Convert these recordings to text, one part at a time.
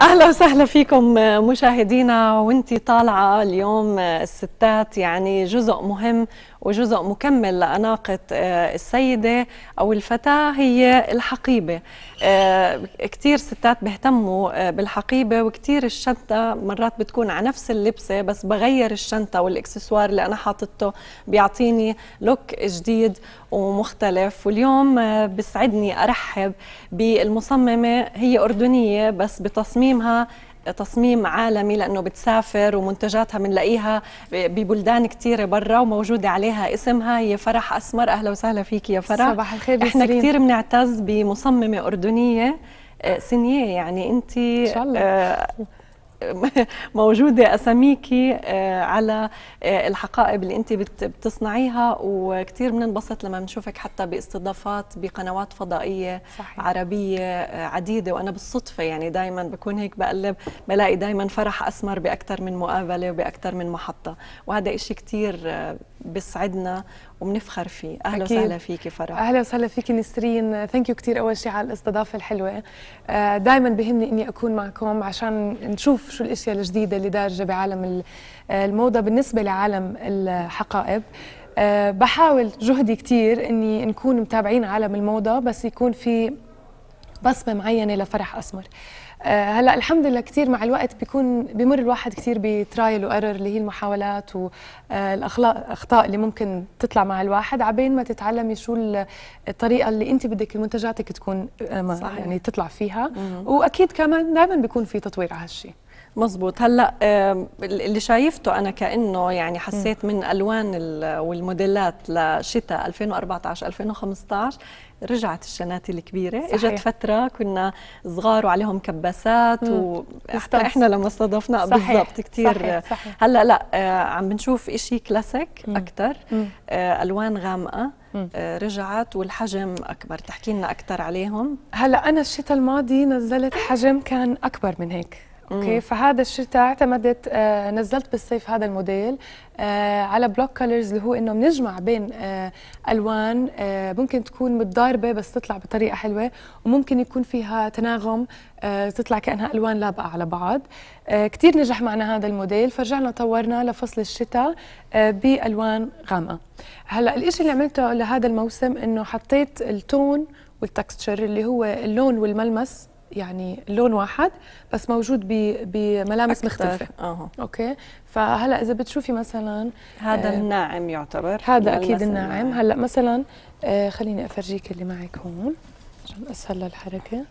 اهلا وسهلا فيكم مشاهدينا وانت طالعه اليوم الستات يعني جزء مهم وجزء مكمل لأناقة آه، السيدة أو الفتاة هي الحقيبة آه، كثير ستات بيهتموا آه، بالحقيبة وكثير الشنطة مرات بتكون على نفس اللبسة بس بغير الشنطة والإكسسوار اللي أنا حاطته بيعطيني لوك جديد ومختلف واليوم بسعدني أرحب بالمصممة هي أردنية بس بتصميمها تصميم عالمي لانه بتسافر ومنتجاتها بنلاقيها ببلدان كثيره برا وموجوده عليها اسمها هي فرح اسمر اهلا وسهلا فيك يا فرح صباح الخير احنا كثير بنعتز بمصممه اردنيه آه، سينيه يعني انت ان شاء الله آه، موجوده اساميكي آه، على آه، الحقائب اللي انت بتصنعيها وكثير بننبسط لما بنشوفك حتى باستضافات بقنوات فضائيه صحيح. عربيه آه، عديده وانا بالصدفه يعني دائما بكون هيك بقلب بلاقي دائما فرح اسمر باكثر من مقابله وباكثر من محطه وهذا شيء كثير بيسعدنا وبنفخر فيه اهلا وسهلا فيكي فرح اهلا وسهلا فيكي نسرين ثانك يو كثير اول شيء على الاستضافه الحلوه آه، دائما بهمني اني اكون معكم عشان نشوف شو الاشياء الجديده اللي دارجه بعالم الموضه بالنسبه لعالم الحقائب آه، بحاول جهدي كثير اني نكون متابعين عالم الموضه بس يكون في بصمه معينه لفرح اسمر آه، هلا الحمد لله كثير مع الوقت بيكون بمر الواحد كثير بترايل وارر اللي هي المحاولات والاخطاء آه، اللي ممكن تطلع مع الواحد عبين ما تتعلمي شو الطريقه اللي انت بدك منتجاتك تكون آه، صحيح. يعني تطلع فيها واكيد كمان دائما بيكون في تطوير على هالشيء مظبوط هلا اللي شايفته انا كانه يعني حسيت من الوان والموديلات لشتاء 2014 2015 رجعت الشنات الكبيره صحيح. اجت فتره كنا صغار وعليهم كباسات وحتى احنا لما استضفنا بالضبط كثير هلا لا آه، عم بنشوف شيء كلاسيك اكثر آه، الوان غامقه آه، رجعت والحجم اكبر تحكي لنا اكثر عليهم هلا انا الشتاء الماضي نزلت حجم كان اكبر من هيك اوكي فهذا الشتاء اعتمدت آه نزلت بالصيف هذا الموديل آه على بلوك كلرز اللي هو انه بنجمع بين آه الوان آه ممكن تكون متضاربه بس تطلع بطريقه حلوه وممكن يكون فيها تناغم آه تطلع كانها الوان لابقه على بعض آه كثير نجح معنا هذا الموديل فرجعنا طورنا لفصل الشتاء آه بالوان غامقه هلا الشيء اللي عملته لهذا الموسم انه حطيت التون والتكستشر اللي هو اللون والملمس يعني لون واحد بس موجود بملامس مختلفه اه اوكي فهلا اذا بتشوفي مثلا هذا آه الناعم يعتبر هذا اكيد الناعم هلا مثلا آه خليني افرجيك اللي معك هون عشان اسهل للحركه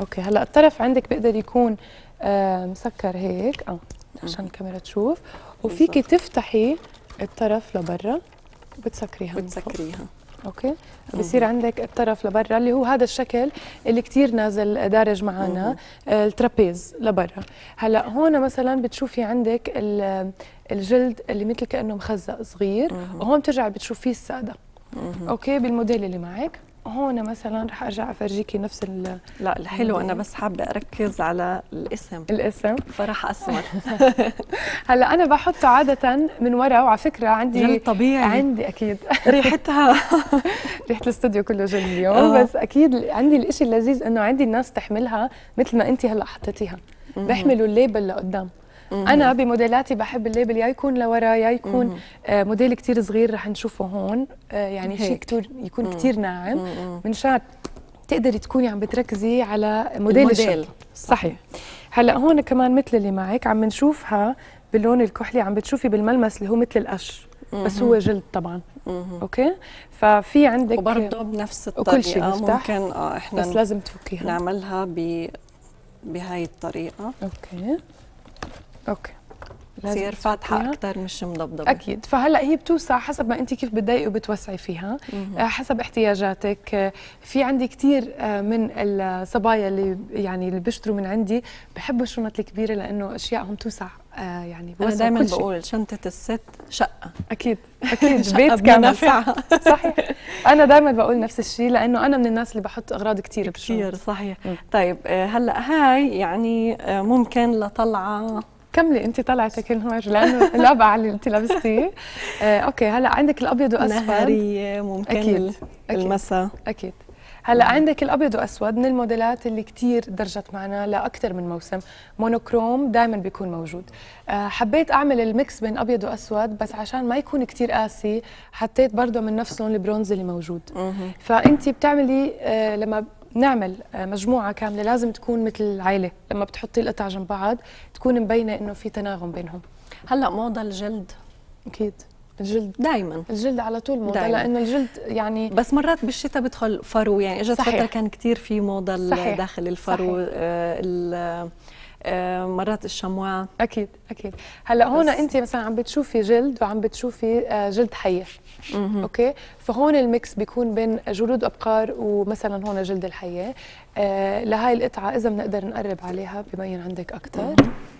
اوكي هلا الطرف عندك بيقدر يكون آه مسكر هيك اه عشان الكاميرا تشوف وفيكي تفتحي الطرف لبرا بتسكريها بتسكريها اوكي بصير عندك الطرف لبرا اللي هو هذا الشكل اللي كثير نازل دارج معنا آه، الترابيز لبرا هلا هون مثلا بتشوفي عندك الجلد اللي مثل كانه مخزق صغير وهون بترجع بتشوف فيه الساده اوكي بالموديل اللي معك هون مثلا رح ارجع افرجيكي نفس ال لا الحلو انا بس حابه اركز على الاسم الاسم فرح اسمر هلا انا بحطه عاده من ورا وعلى فكره عندي جل طبيعي عندي اكيد ريحتها ريحه الاستوديو كله جل اليوم آه. بس اكيد عندي الشيء اللذيذ انه عندي الناس تحملها مثل ما انت هلا حطيتيها بحملوا الليبل لقدام انا بموديلاتي بحب الليبل يا يكون لورا يا يكون آه موديل كثير صغير رح نشوفه هون آه يعني شيء كتير يكون كثير ناعم منشان تقدري تكوني عم بتركزي على موديل الموديل الشكل. صحيح هلا هون كمان مثل اللي معك عم نشوفها باللون الكحلي عم بتشوفي بالملمس اللي هو مثل القش بس هو جلد طبعا اوكي ففي عندك وبرضه بنفس الطريقه وكل شيء ممكن اه احنا بس لازم تفكيها نعملها ب بهاي الطريقه اوكي اوكي تصير فاتحه اكثر مش مضبضبه اكيد فهلا هي بتوسع حسب ما انت كيف بتضايقي وبتوسعي فيها مم. آه، حسب احتياجاتك آه، في عندي كثير آه، من الصبايا اللي يعني اللي بيشتروا من عندي بحبوا الشنط الكبيره لانه اشيائهم توسع يعني انا دائما بقول شنطه الست شقه اكيد اكيد بيت كامل صح صحيح انا دائما بقول نفس الشيء لانه انا من الناس اللي بحط اغراض كثير بشنطه كثير صحيح مم. طيب هلا هاي يعني ممكن لطلعه كملي انت طلعتك النهار لانه الابع اللي انت لابستيه آه، اوكي هلا عندك الابيض واسود نهاريه ممكن اكيد المسا اكيد هلا نعم. عندك الابيض واسود من الموديلات اللي كثير درجت معنا لاكثر من موسم مونوكروم دائما بيكون موجود أه حبيت اعمل الميكس بين ابيض واسود بس عشان ما يكون كثير قاسي حطيت برضه من نفس لون البرونز اللي موجود فانت بتعملي أه لما نعمل آه، مجموعه كامله لازم تكون مثل العائلة لما بتحطي القطع جنب بعض تكون مبينه انه في تناغم بينهم هلا موضه الجلد اكيد الجلد دائما الجلد على طول موضه دايماً. لانه الجلد يعني بس مرات بالشتاء بدخل فرو يعني اجت فتره كان كثير في موضه صحيح. داخل الفرو صحيح. آه آه، مرات الشموع اكيد اكيد هلا هون انت مثلا عم بتشوفي جلد وعم بتشوفي آه، جلد حيه اوكي فهون الميكس بيكون بين جلود ابقار ومثلا هون جلد الحيه آه، لهاي القطعه اذا بنقدر نقرب عليها ببين عندك اكثر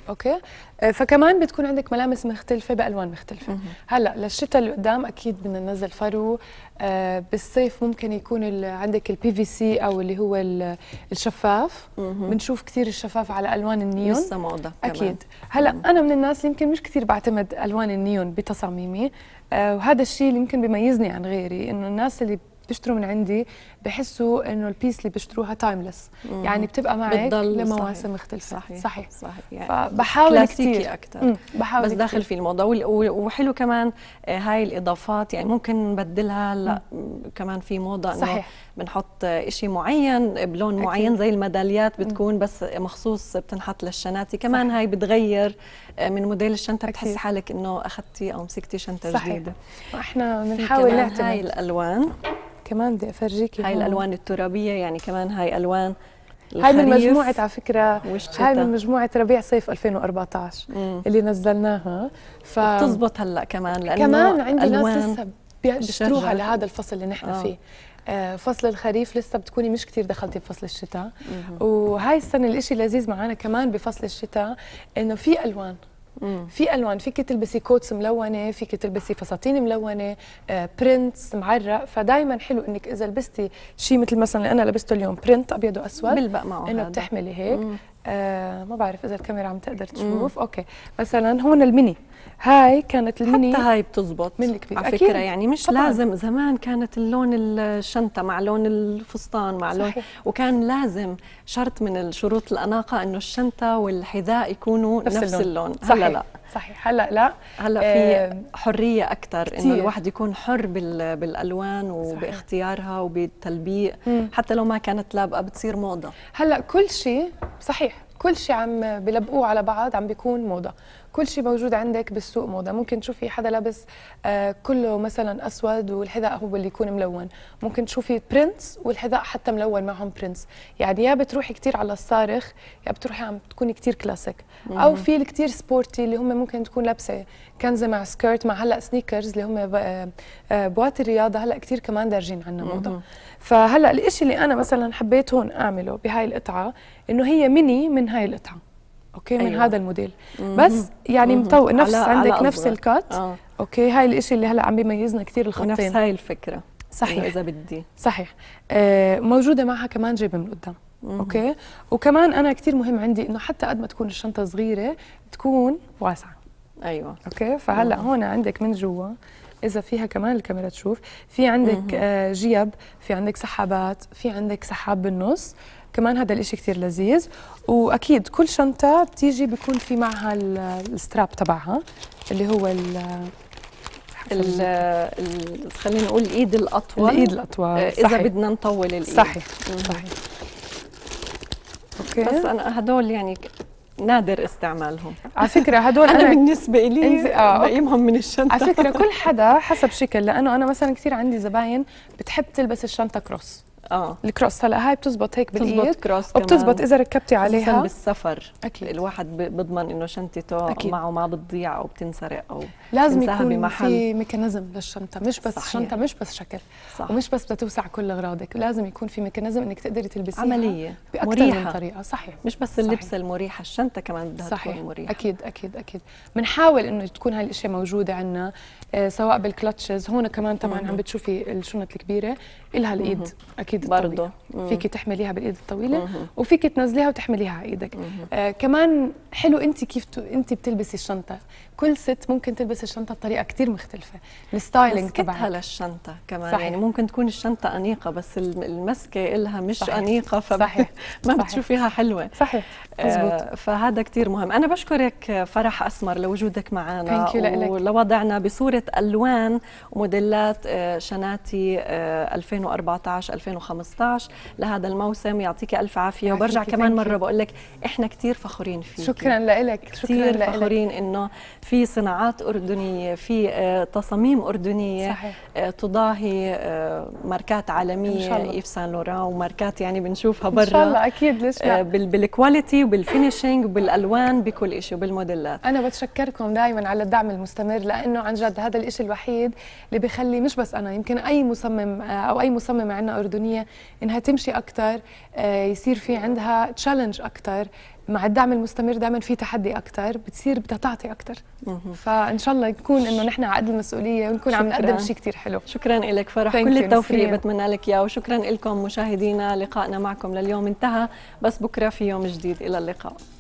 اوكي آه، فكمان بتكون عندك ملامس مختلفه بالوان مختلفه هلا للشتاء اللي قدام اكيد بدنا ننزل فرو آه، بالصيف ممكن يكون عندك البي في سي او اللي هو الشفاف بنشوف كثير الشفاف على الوان النيون لسه موضه اكيد هلا انا من الناس يمكن مش كثير بعتمد الوان النيون بتصاميمي وهذا الشيء اللي يمكن بيميزني عن غيري انه الناس اللي بيشتروا من عندي بحسوا انه البيس اللي بيشتروها تايمليس يعني بتبقى معك لمواسم صحيح. مختلفه صحيح صحيح, صحيح. يعني فبحاول كثير اكثر بحاول بس داخل كتير. في الموضه وحلو كمان آه، هاي الاضافات يعني ممكن نبدلها هلا كمان في موضه انه صحيح. بنحط آه، شيء معين بلون أكيد. معين زي الميداليات بتكون بس مخصوص بتنحط للشناتي كمان صحيح. هاي بتغير آه، من موديل الشنطه بتحسي حالك انه اخذتي او مسكتي شنطه صحيح. جديده احنا بنحاول نعتمد هاي الالوان كمان بدي افرجيكي هاي الالوان الترابيه يعني كمان هاي الوان هاي من مجموعة على فكرة هاي من مجموعة ربيع صيف 2014 مم. اللي نزلناها ف... بتزبط هلا كمان لأنه كمان عندي ناس لسه بيشتروها لهذا الفصل اللي نحن آه. فيه آه، فصل الخريف لسه بتكوني مش كثير دخلتي بفصل الشتاء وهاي السنه الإشي لذيذ معنا كمان بفصل الشتاء انه في الوان في الوان فيك تلبسي كوتس ملونه فيك تلبسي فساتين ملونه برنت آه، معرق فدائما حلو انك اذا لبستي شيء مثل مثلا انا لبسته اليوم برنت ابيض واسود بلبق معه انه بتحملي هيك مم. آه، ما بعرف اذا الكاميرا عم تقدر تشوف مم. اوكي مثلا هون الميني هاي كانت الميني حتى هاي بتزبط من الكبير على فكره يعني مش طبعاً. لازم زمان كانت اللون الشنطه مع لون الفستان مع صحيح. لون وكان لازم شرط من الشروط الاناقه انه الشنطه والحذاء يكونوا نفس, نفس اللون, اللون. صحيح. هلا لا صحيح هلا لا هلا في آه، حريه اكثر انه الواحد يكون حر بالالوان وباختيارها وبالتلبيق حتى لو ما كانت لابقه بتصير موضه هلا كل شيء صحيح كل شيء عم بلبقوه على بعض عم بيكون موضه كل شيء موجود عندك بالسوق موضه ممكن تشوفي حدا لابس آه، كله مثلا اسود والحذاء هو اللي يكون ملون ممكن تشوفي برنتس والحذاء حتى ملون معهم برنتس يعني يا بتروحي كثير على الصارخ يا بتروحي عم تكوني كثير كلاسيك او في الكثير سبورتي اللي هم ممكن تكون لابسه كنزه مع سكيرت مع هلا سنيكرز اللي هم آه، بوات الرياضه هلا كثير كمان دارجين عنا موضه فهلا الشيء اللي انا مثلا حبيت هون اعمله بهاي القطعه انه هي ميني من هاي القطعه اوكي من أيوة. هذا الموديل بس يعني مطو... نفس على... عندك على نفس الكات آه. اوكي هاي الشيء اللي هلا عم بيميزنا كثير الخطين نفس هاي الفكره صحيح اذا بدي صحيح آه موجوده معها كمان جيبه من قدام اوكي وكمان انا كثير مهم عندي انه حتى قد ما تكون الشنطه صغيره تكون واسعه ايوه اوكي فهلا هون عندك من جوا اذا فيها كمان الكاميرا تشوف في عندك آه جيب في عندك سحابات في عندك سحاب بالنص كمان هذا الإشي كتير لذيذ وأكيد كل شنطة بتيجي بيكون في معها الستراب تبعها اللي هو ال خلينا نقول الايد الاطول الايد الاطول اذا صحيح. بدنا نطول الايد صحيح صحيح اوكي بس انا هدول يعني نادر استعمالهم على فكره هدول انا, أنا بالنسبه لي آه بقيمهم من الشنطه على فكره كل حدا حسب شكل لانه انا مثلا كثير عندي زباين بتحب تلبس الشنطه كروس اه الكروس هلا هاي بتزبط هيك بالايد بتزبط كروس كمان وبتزبط اذا ركبتي عليها خصوصا بالسفر أكيد. الواحد بيضمن انه شنطته أكيد. معه ما بتضيع او بتنسرق او لازم يكون بمحل. في ميكانيزم للشنطه مش بس صحيح. الشنطه مش بس شكل صح. ومش بس بتوسع كل اغراضك لازم يكون في ميكانيزم انك تقدري تلبسيها عمليه باكثر مريحة. من طريقه صحيح مش بس اللبسه صحيح. المريحه الشنطه كمان بدها صحيح. تكون مريحه اكيد اكيد اكيد بنحاول انه تكون هاي الاشياء موجوده عندنا آه، سواء بالكلتشز هون كمان طبعا عم بتشوفي الشنط الكبيره إلها الايد اكيد برضه فيكي تحمليها بالايد الطويله وفيكي تنزليها وتحمليها على ايدك آه كمان حلو انت كيف ت... انت بتلبسي الشنطه كل ست ممكن تلبس الشنطه بطريقه كثير مختلفه الستايلنج تبعها للشنطه كمان صحيح. يعني ممكن تكون الشنطه انيقه بس المسكه إلها مش صحيح. انيقه فب... صحيح. ما بتشوفيها حلوه صحيح آه فهذا كثير مهم انا بشكرك فرح اسمر لوجودك معنا ولوضعنا بصوره الوان وموديلات آه، شناتي 2014 آه، 2015 لهذا الموسم يعطيك الف عافيه وبرجع كمان مره بقول لك احنا كثير فخورين فيك شكرا لك كثير فخورين انه في صناعات اردنيه في آه، تصاميم اردنيه صحيح. تضاهي ماركات عالميه ايف سان لوران وماركات يعني بنشوفها برا ان شاء الله اكيد ليش لا بالكواليتي وبالفينيشنج وبالالوان بكل شيء وبالموديلات انا بتشكركم دائما على الدعم المستمر لانه عن جد هذا الشيء الوحيد اللي بخلي مش بس انا يمكن اي مصمم آه، او اي مصممه عندنا اردنيه انها تمشي اكثر آه، يصير في عندها تشالنج اكثر مع الدعم المستمر دائما في تحدي اكثر بتصير بدها تعطي اكثر فان شاء الله يكون انه نحن على قد المسؤوليه ونكون عم نقدم شيء كثير حلو شكرا لك فرح كل التوفيق بتمنى لك اياه وشكرا لكم مشاهدينا لقائنا معكم لليوم انتهى بس بكره في يوم جديد الى اللقاء